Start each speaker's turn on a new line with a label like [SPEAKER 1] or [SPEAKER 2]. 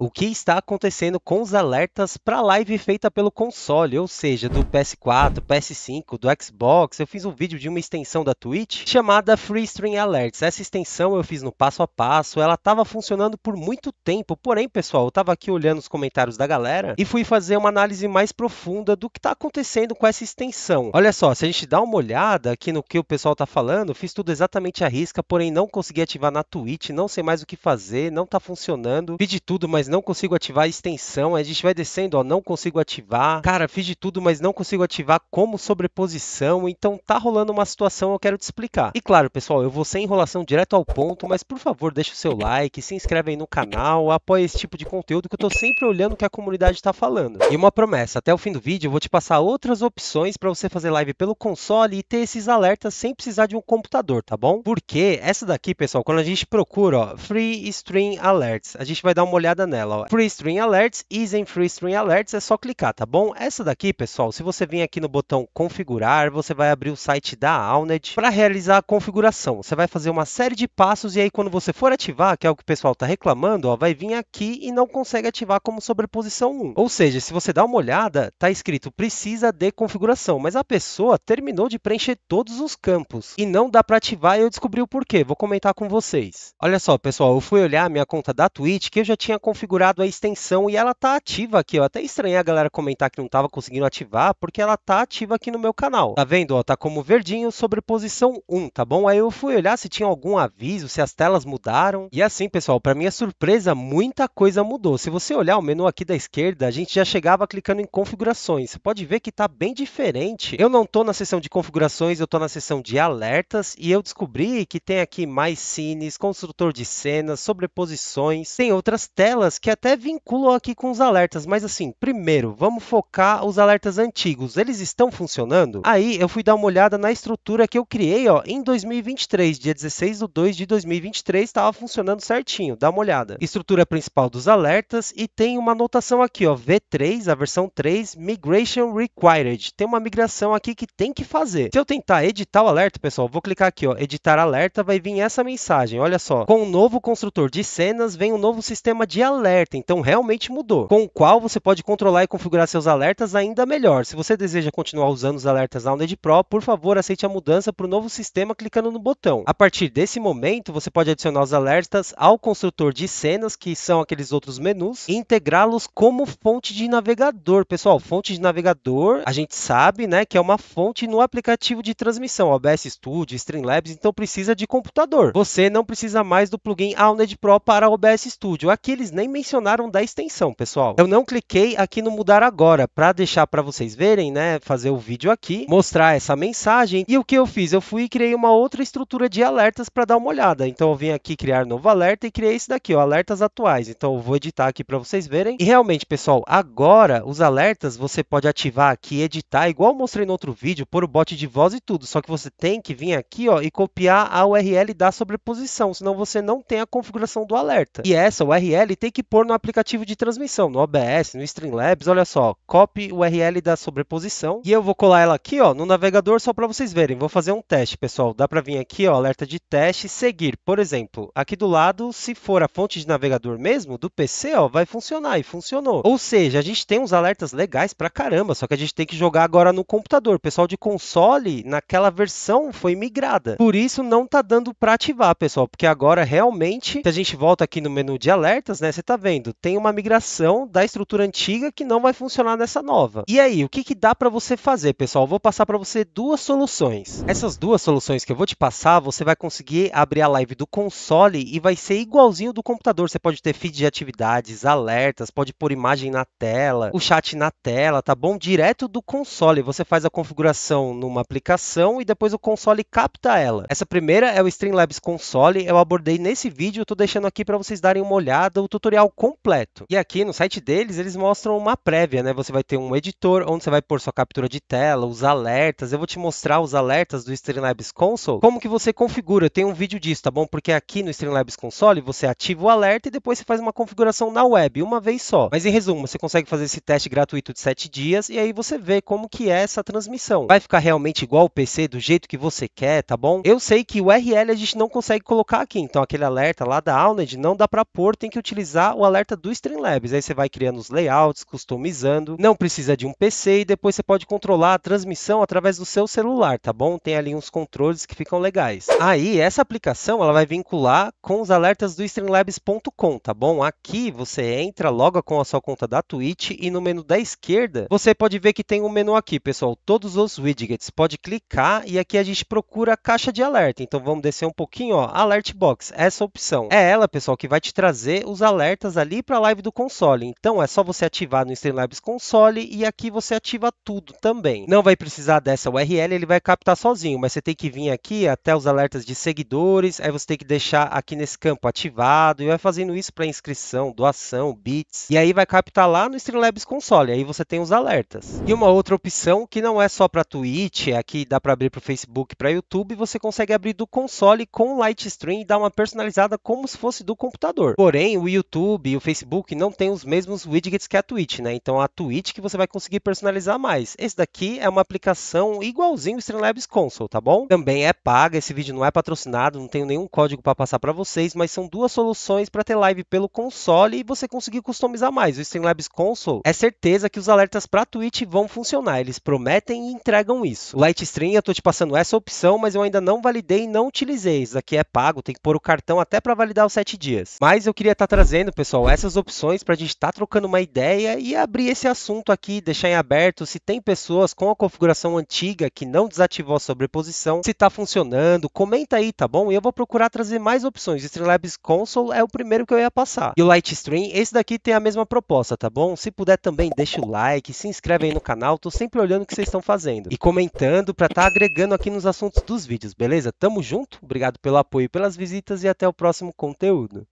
[SPEAKER 1] o que está acontecendo com os alertas para live feita pelo console, ou seja, do PS4, PS5, do Xbox. Eu fiz um vídeo de uma extensão da Twitch chamada Free Stream Alerts. Essa extensão eu fiz no passo a passo, ela estava funcionando por muito tempo. Porém, pessoal, eu estava aqui olhando os comentários da galera e fui fazer uma análise mais profunda do que está acontecendo com essa extensão. Olha só, se a gente dá uma olhada aqui no que o pessoal está falando, fiz tudo exatamente à risca, porém não consegui ativar na Twitch, não sei mais o que fazer, não está funcionando. Pedi tudo, mas não consigo ativar a extensão. A gente vai descendo, ó, não consigo ativar. Cara, fiz de tudo, mas não consigo ativar como sobreposição. Então tá rolando uma situação, eu quero te explicar. E claro, pessoal, eu vou sem enrolação direto ao ponto, mas por favor, deixa o seu like, se inscreve aí no canal, apoia esse tipo de conteúdo que eu tô sempre olhando o que a comunidade está falando. E uma promessa, até o fim do vídeo eu vou te passar outras opções para você fazer live pelo console e ter esses alertas sem precisar de um computador, tá bom? Porque essa daqui, pessoal, quando a gente procura, ó, Free Stream Alerts, a gente vai dar uma olhada nela nela. Ó. Free Stream Alerts, Isem Free Stream Alerts, é só clicar, tá bom? Essa daqui, pessoal, se você vir aqui no botão configurar, você vai abrir o site da Alnet para realizar a configuração. Você vai fazer uma série de passos e aí quando você for ativar, que é o que o pessoal está reclamando, ó, vai vir aqui e não consegue ativar como sobreposição 1. Ou seja, se você dá uma olhada, está escrito precisa de configuração, mas a pessoa terminou de preencher todos os campos e não dá para ativar e eu descobri o porquê. Vou comentar com vocês. Olha só, pessoal, eu fui olhar a minha conta da Twitch que eu já tinha configurado configurado a extensão e ela tá ativa aqui, Eu Até estranhei a galera comentar que não tava conseguindo ativar, porque ela tá ativa aqui no meu canal. Tá vendo, ó? Tá como verdinho sobre posição 1, tá bom? Aí eu fui olhar se tinha algum aviso, se as telas mudaram. E assim, pessoal, para minha surpresa, muita coisa mudou. Se você olhar o menu aqui da esquerda, a gente já chegava clicando em configurações. Você pode ver que tá bem diferente. Eu não tô na seção de configurações, eu tô na seção de alertas e eu descobri que tem aqui mais cines, construtor de cenas, sobreposições, tem outras telas que até vinculam aqui com os alertas, mas assim, primeiro, vamos focar os alertas antigos. Eles estão funcionando? Aí eu fui dar uma olhada na estrutura que eu criei ó, em 2023, dia 16 de 2 de 2023, estava funcionando certinho, dá uma olhada. Estrutura principal dos alertas e tem uma anotação aqui, ó, V3, a versão 3, Migration Required. Tem uma migração aqui que tem que fazer. Se eu tentar editar o alerta, pessoal, vou clicar aqui, ó, editar alerta, vai vir essa mensagem, olha só. Com o um novo construtor de cenas, vem um novo sistema de alerta alerta, então realmente mudou. Com o qual você pode controlar e configurar seus alertas ainda melhor. Se você deseja continuar usando os alertas da Uned Pro, por favor, aceite a mudança para o novo sistema clicando no botão. A partir desse momento, você pode adicionar os alertas ao construtor de cenas, que são aqueles outros menus, e integrá-los como fonte de navegador. Pessoal, fonte de navegador, a gente sabe né, que é uma fonte no aplicativo de transmissão, OBS Studio, Streamlabs, então precisa de computador. Você não precisa mais do plugin Auned Pro para OBS Studio. Aqui eles nem mencionaram da extensão, pessoal. Eu não cliquei aqui no mudar agora para deixar para vocês verem, né, fazer o vídeo aqui, mostrar essa mensagem. E o que eu fiz? Eu fui e criei uma outra estrutura de alertas para dar uma olhada. Então eu vim aqui criar novo alerta e criei esse daqui, ó, alertas atuais. Então eu vou editar aqui para vocês verem. E realmente, pessoal, agora os alertas você pode ativar aqui, editar, igual eu mostrei no outro vídeo, pôr o bot de voz e tudo. Só que você tem que vir aqui, ó, e copiar a URL da sobreposição, senão você não tem a configuração do alerta. E essa URL tem que que pôr no aplicativo de transmissão, no OBS, no Streamlabs, olha só, copy URL da sobreposição e eu vou colar ela aqui, ó, no navegador só para vocês verem. Vou fazer um teste, pessoal. Dá para vir aqui, ó, alerta de teste, seguir. Por exemplo, aqui do lado, se for a fonte de navegador mesmo do PC, ó, vai funcionar e funcionou. Ou seja, a gente tem uns alertas legais pra caramba, só que a gente tem que jogar agora no computador. O pessoal de console naquela versão foi migrada. Por isso não tá dando para ativar, pessoal, porque agora realmente, se a gente volta aqui no menu de alertas, né, você tá está vendo? Tem uma migração da estrutura antiga que não vai funcionar nessa nova. E aí, o que, que dá para você fazer, pessoal? Eu vou passar para você duas soluções. Essas duas soluções que eu vou te passar, você vai conseguir abrir a live do console e vai ser igualzinho do computador. Você pode ter feed de atividades, alertas, pode pôr imagem na tela, o chat na tela, tá bom? Direto do console. Você faz a configuração numa aplicação e depois o console capta ela. Essa primeira é o Streamlabs Console, eu abordei nesse vídeo, eu tô deixando aqui para vocês darem uma olhada, o tutorial completo. E aqui no site deles, eles mostram uma prévia, né? Você vai ter um editor onde você vai pôr sua captura de tela, os alertas. Eu vou te mostrar os alertas do Streamlabs Console, como que você configura. Eu tenho um vídeo disso, tá bom? Porque aqui no Streamlabs Console, você ativa o alerta e depois você faz uma configuração na web, uma vez só. Mas em resumo, você consegue fazer esse teste gratuito de 7 dias e aí você vê como que é essa transmissão. Vai ficar realmente igual o PC, do jeito que você quer, tá bom? Eu sei que o URL a gente não consegue colocar aqui, então aquele alerta lá da Alned não dá para pôr, tem que utilizar o alerta do Streamlabs. Aí você vai criando os layouts, customizando. Não precisa de um PC e depois você pode controlar a transmissão através do seu celular, tá bom? Tem ali uns controles que ficam legais. Aí, essa aplicação ela vai vincular com os alertas do streamlabs.com, tá bom? Aqui você entra, logo com a sua conta da Twitch e no menu da esquerda, você pode ver que tem um menu aqui, pessoal, todos os widgets. Pode clicar e aqui a gente procura a caixa de alerta. Então vamos descer um pouquinho, ó, Alert Box, essa é opção. É ela, pessoal, que vai te trazer os alertas ali para a live do console. Então é só você ativar no Streamlabs console e aqui você ativa tudo também. Não vai precisar dessa URL, ele vai captar sozinho, mas você tem que vir aqui até os alertas de seguidores, aí você tem que deixar aqui nesse campo ativado e vai fazendo isso para inscrição, doação, bits. E aí vai captar lá no Streamlabs console, aí você tem os alertas. E uma outra opção que não é só para Twitch, é aqui dá para abrir para o Facebook, para YouTube, você consegue abrir do console com Lightstream e dar uma personalizada como se fosse do computador. Porém, o YouTube YouTube e o Facebook não tem os mesmos widgets que a Twitch, né? Então a Twitch que você vai conseguir personalizar mais. Esse daqui é uma aplicação igualzinho o Streamlabs Console, tá bom? Também é paga, esse vídeo não é patrocinado, não tenho nenhum código para passar para vocês, mas são duas soluções para ter live pelo console e você conseguir customizar mais. O Streamlabs Console é certeza que os alertas para Twitch vão funcionar, eles prometem e entregam isso. Lightstream eu tô te passando essa opção, mas eu ainda não validei e não utilizei. Isso daqui é pago, tem que pôr o cartão até para validar os 7 dias. Mas eu queria estar tá trazendo pessoal, essas opções para a gente estar tá trocando uma ideia e abrir esse assunto aqui, deixar em aberto se tem pessoas com a configuração antiga que não desativou a sobreposição, se está funcionando, comenta aí, tá bom? E eu vou procurar trazer mais opções. Streamlabs Console é o primeiro que eu ia passar. E o Lightstream, esse daqui tem a mesma proposta, tá bom? Se puder também, deixa o like, se inscreve aí no canal, tô sempre olhando o que vocês estão fazendo e comentando para estar tá agregando aqui nos assuntos dos vídeos, beleza? Tamo junto, obrigado pelo apoio, pelas visitas e até o próximo conteúdo.